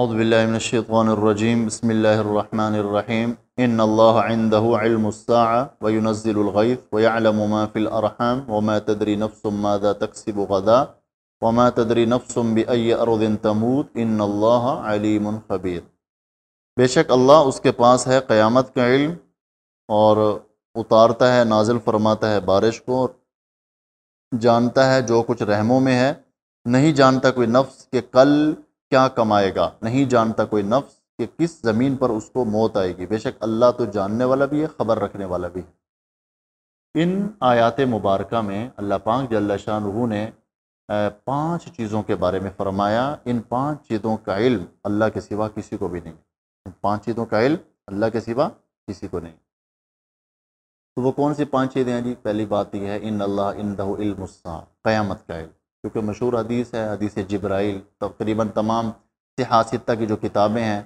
अउदबिल्लिनशैतवानरजीम बसमीम इन अल्लाहदसा वनज़िलगैफ़ वयालमाफ़िल तदरी नफ़्सुमा तकसीबा वम तदरी नफ़्सुम बरुद्दीन तमूद इन अल्लाहबीर बेशक अल्लाह उसके पास है क़्यामत का इल्म और उतारता है नाजिल फरमाता है बारिश को जानता है जो कुछ रहमों में है नहीं जानता कोई नफ्स के कल क्या कमाएगा नहीं जानता कोई नफ्स कि किस ज़मीन पर उसको मौत आएगी बेशक अल्लाह तो जानने वाला भी है ख़बर रखने वाला भी है इन आयात मुबारक में अल्लाह पाक जल्ला शाह ने पांच चीज़ों के बारे में फ़रमाया इन पांच चीज़ों का इल्म अल्लाह के सिवा किसी को भी नहीं इन पाँच चीज़ों का इल्म अल्लाह के सिवा किसी को नहीं तो वो कौन सी पाँच चीज़ें हैं जी पहली बात तो यह है इन अल्लाह इन दहो क़यामत का इल्म क्योंकि मशहूर हदीस है हदीस जब्राइल तकरीबन तमाम सिहासिता की जो किताबें हैं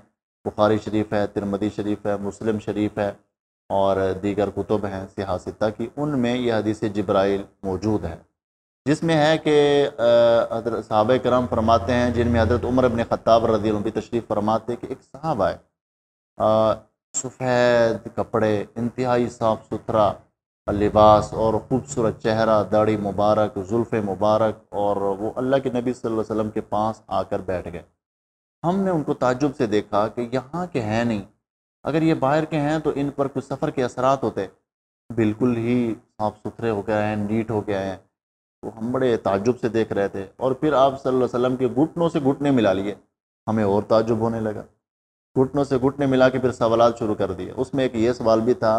बुखारी शरीफ है तिरमदी शरीफ है मुस्लिम शरीफ है और दीगर कुतुब हैं सिहासिता की उनमें यह हदीस जब्राइल मौजूद है जिसमें है कि सहाब करम फरमाते हैं जिनमें हजरत उमर अबन ख़ाब रजी उनकी तशरीफ़ फरमाते कि एक साहब आए सफ़ेद कपड़े इंतहाई साफ़ सुथरा लिबास और ख़ूबसूरत चेहरा दाढ़ी मुबारक जुल्फ़ मुबारक और वो अल्लाह के नबी सल्लल्लाहु अलैहि वसल्लम के पास आकर बैठ गए हमने उनको ताजुब से देखा कि यहाँ के हैं नहीं अगर ये बाहर के हैं तो इन पर कुछ सफ़र के असरात होते बिल्कुल ही साफ़ सुथरे हो गए हैं नीट हो गए हैं तो हम बड़े ताजुब से देख रहे थे और फिर आप सल्लल्लाहु अलैहि वसल्लम के घुटनों से घुटने मिला लिए हमें और ताजुब होने लगा घुटनों से घुटने मिला के फिर सवाल शुरू कर दिए उसमें एक ये सवाल भी था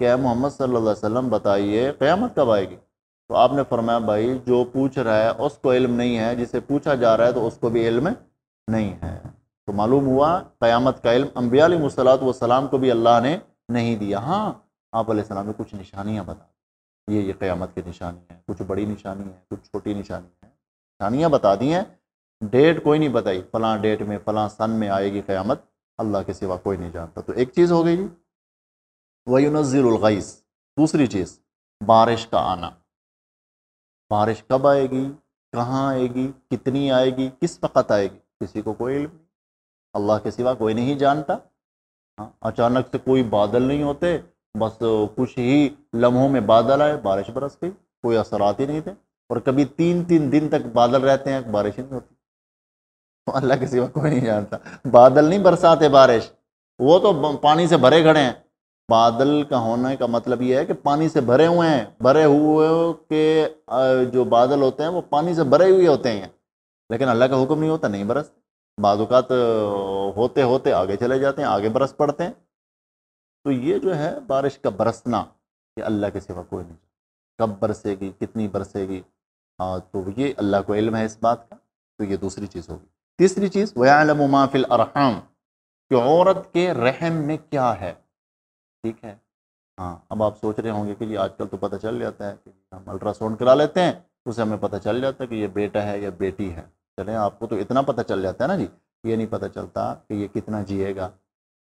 क्या मोहम्मद सल्लल्लाहु अलैहि वसल्लम बताइए क़्यामत कब आएगी तो आपने फरमाया भाई जो पूछ रहा है उसको इल्म नहीं है जिसे पूछा जा रहा है तो उसको भी इल्म नहीं है तो मालूम हुआ क़्यामत का इल्म अम्बियालात वसलाम को भी अल्लाह ने नहीं दिया हाँ आप सलाम ने कुछ निशानियाँ बता ये ये क़्यामत की निशानी है कुछ बड़ी निशानी है कुछ छोटी निशानी है निशानियाँ बता दी हैं डेट कोई नहीं बताई फ़लाँ डेट में फ़लाँ सन में आएगी क़्यामत अल्लाह के सिवा कोई नहीं जानता तो एक चीज़ हो गई जी वयुनज़ीरगैस दूसरी चीज़ बारिश का आना बारिश कब आएगी कहाँ आएगी कितनी आएगी किस वक़्त आएगी किसी को कोई इल्म नहीं अल्लाह के सिवा कोई नहीं जानता हाँ अचानक से कोई बादल नहीं होते बस कुछ ही लम्हों में बादल आए बारिश बरस गई कोई असरात ही नहीं थे और कभी तीन तीन दिन तक बादल रहते हैं बारिश नहीं होती तो अल्लाह के सिवा कोई नहीं जानता बादल नहीं बरसाते बारिश वो तो पानी से भरे खड़े हैं बादल का होने का मतलब ये है कि पानी से भरे हुए हैं भरे हुए के जो बादल होते हैं वो पानी से भरे हुए होते हैं लेकिन अल्लाह का हुक्म नहीं होता नहीं बरस बाज़ात होते होते आगे चले जाते हैं आगे बरस पड़ते हैं तो ये जो है बारिश का बरसना ये अल्लाह के सिवा कोई नहीं कब बरसेगी कितनी बरसेगी हाँ तो ये अल्लाह को इल्म है इस बात का तो ये दूसरी चीज़ होगी तीसरी चीज़ वयालम माफिल अरहम कि औरत के रहम में क्या है ठीक है हाँ अब आप सोच रहे होंगे कि ये आजकल तो पता चल जाता है कि हम अल्ट्रासाउंड करा लेते हैं उसे हमें पता चल जाता है कि ये बेटा है या बेटी है चले आपको तो इतना पता चल जाता है ना जी ये नहीं पता चलता कि ये कितना जिएगा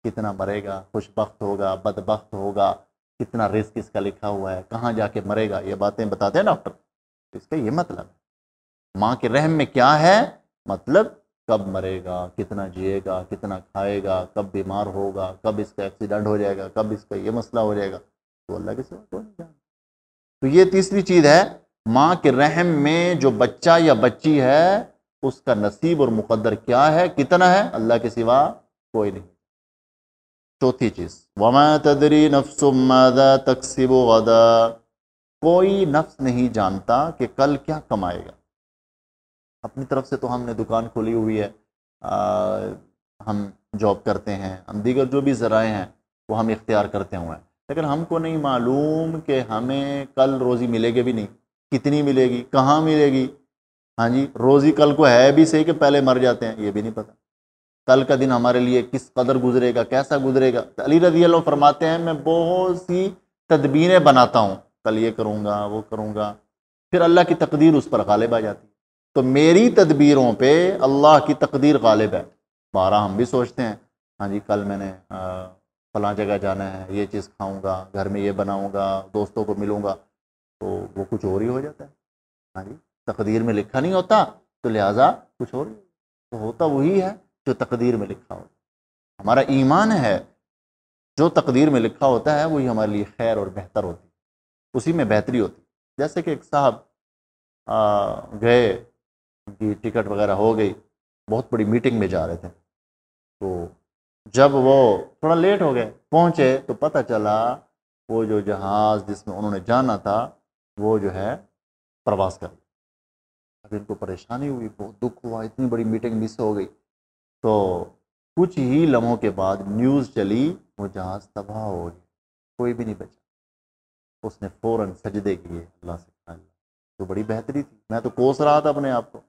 कितना मरेगा खुशबख्त होगा बदबख्त होगा कितना रिस्क इसका लिखा हुआ है कहाँ जाके मरेगा ये बातें बताते हैं डॉक्टर इसका ये मतलब है माँ के रहम में क्या है मतलब कब मरेगा कितना जिएगा कितना खाएगा कब बीमार होगा कब इसका एक्सीडेंट हो जाएगा कब इसका ये मसला हो जाएगा तो अल्लाह के सिवा कोई नहीं जानता तो ये तीसरी चीज़ है माँ के रहम में जो बच्चा या बच्ची है उसका नसीब और मुकद्दर क्या है कितना है अल्लाह के सिवा कोई नहीं चौथी चीज़ वमा तदरी नफ्सुमादा तकसीबो गदा कोई नफ्स नहीं जानता कि कल क्या कमाएगा अपनी तरफ से तो हमने दुकान खोली हुई है आ, हम जॉब करते हैं हम दीगर जो भी ज़राए हैं वो हम इख्तियार करते हुए हैं लेकिन हमको नहीं मालूम कि हमें कल रोज़ी मिलेगी भी नहीं कितनी मिलेगी कहाँ मिलेगी हाँ जी रोज़ी कल को है भी सही कि पहले मर जाते हैं ये भी नहीं पता कल का दिन हमारे लिए किस कदर गुजरेगा कैसा गुजरेगा तो अली रजी अल्लाह फरमाते हैं मैं बहुत सी तदबीरें बनाता हूँ कल ये करूँगा वो करूँगा फिर अल्लाह की तकदीर उस पर गालिब आ जाती है तो मेरी तदबीरों पे अल्लाह की तकदीर गालिब है बारह हम भी सोचते हैं हाँ जी कल मैंने फला जगह जाना है ये चीज़ खाऊंगा घर में ये बनाऊंगा दोस्तों को मिलूंगा तो वो कुछ और ही हो जाता है हाँ जी तकदीर में लिखा नहीं होता तो लिहाजा कुछ और तो होता वही है जो तकदीर में लिखा होता हमारा ईमान है जो तकदीर में लिखा होता है वही हमारे लिए खैर और बेहतर होती है उसी में बेहतरी होती है जैसे कि एक साहब गए उनकी टिकट वगैरह हो गई बहुत बड़ी मीटिंग में जा रहे थे तो जब वो थोड़ा लेट हो गए पहुँचे तो पता चला वो जो जहाज़ जिसमें उन्होंने जाना था वो जो है प्रवास कर लिया अब इनको परेशानी हुई बहुत दुख हुआ इतनी बड़ी मीटिंग मिस हो गई तो कुछ ही लम्हों के बाद न्यूज़ चली वो जहाज़ तबाह हो गया कोई भी नहीं बचा उसने फ़ौर सजदे किए अल्लाह से तो बड़ी बेहतरी थी मैं तो कोस रहा था अपने आप को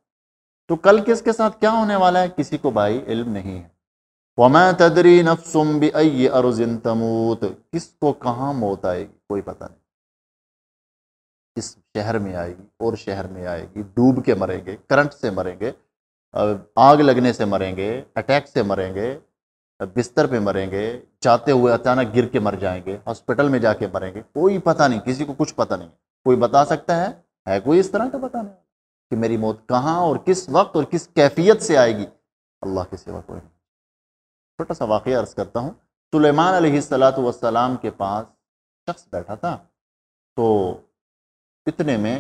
तो कल किसके साथ क्या होने वाला है किसी को भाई इल्म नहीं है वमा तदरी नफसुम भी अय अरुजिन तमूत किसको कहाँ मौत आएगी कोई पता नहीं इस शहर में आएगी और शहर में आएगी डूब के मरेंगे करंट से मरेंगे आग लगने से मरेंगे अटैक से मरेंगे बिस्तर पे मरेंगे जाते हुए अचानक गिर के मर जाएंगे हॉस्पिटल में जाके मरेंगे कोई पता नहीं किसी को कुछ पता नहीं कोई बता सकता है है कोई इस तरह का पता नहीं कि मेरी मौत कहाँ और किस वक्त और किस कैफियत से आएगी अल्लाह के सिवा कोई नहीं छोटा सा वाक़ अर्ज़ करता हूँ सुलेमान सलात वसलाम के पास शख्स बैठा था तो इतने में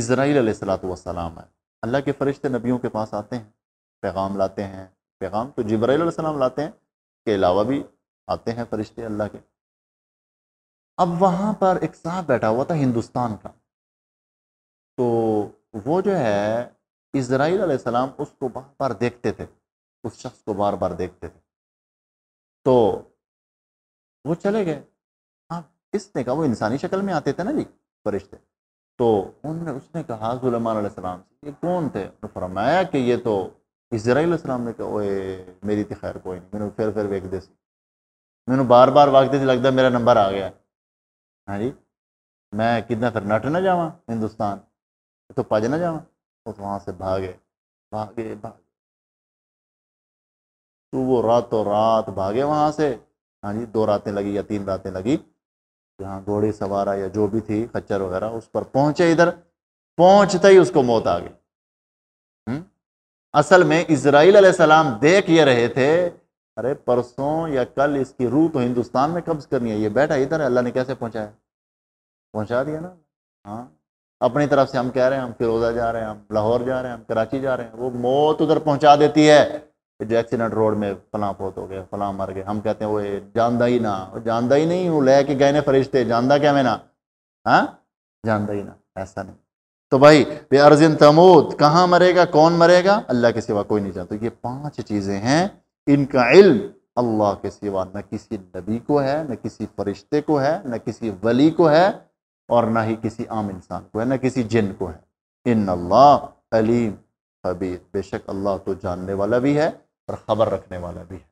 इसराइल सलात वसलाम आए अल्लाह के फरिश्ते नबियों के पास आते हैं पैगाम लाते हैं पैगाम तो जब्राईसम लाते हैं के अलावा भी आते हैं फरिश्ते अल्लाह के अब वहाँ पर एक साहब बैठा हुआ था हिंदुस्तान का तो वो जो है इसराइल आसमाम उसको बार बार देखते थे उस शख्स को बार बार देखते थे तो वो चले गए आप हाँ, इसने कहा वो इंसानी शक्ल में आते थे ना जी फरिश्ते तो उनने उसने कहा जुलमान सलाम से ये कौन थे फरमाया कि ये तो इसराइल सलाम ने कहा ओए मेरी तो खैर कोई नहीं मैंने फिर फिर वेख दे मैंने बार बार वाकते थे लगता मेरा नंबर आ गया हाँ जी मैं कितना फिर नट ना जावा हिंदुस्तान तो पज ना जावा उस तो वहाँ से भागे भागे भागे तो वो रातों रात भागे वहाँ से हाँ जी दो रातें लगी या तीन रातें लगी जहाँ घोड़ी सवारा या जो भी थी खच्चर वगैरह उस पर पहुँचे इधर पहुंचते ही उसको मौत आ गई हम्म? असल में इसराइल सलाम देख ये रहे थे अरे परसों या कल इसकी रूह तो हिंदुस्तान में कब्ज करनी है ये बैठा इधर अल्लाह ने कैसे पहुँचाया पहुँचा दिया ना हाँ अपनी तरफ से हम कह रहे हैं हम फिरोजा जा रहे हैं हम लाहौर जा रहे हैं हम कराची जा रहे हैं वो मौत उधर पहुंचा देती है जो एक्सीडेंट रोड में फलां फोत हो गया फलां मर गए हम कहते हैं वो जानदा ही ना जानदा ही नहीं हूँ लेके के गए ने फरिश्ते जानदा क्या मैं ना हाँ जानदा ही ना ऐसा नहीं तो भाई बे अर्जिन तमूद कहाँ मरेगा कौन मरेगा अल्लाह के सिवा कोई नहीं जानता तो ये पांच चीज़ें हैं इनका इल्म अल्लाह के सिवा न किसी नबी को है न किसी फरिश्ते को है न किसी वली को है और ना ही किसी आम इंसान को है ना किसी जिन को है इन अल्लाह अलीम खबीर बेशक अल्लाह तो जानने वाला भी है और ख़बर रखने वाला भी है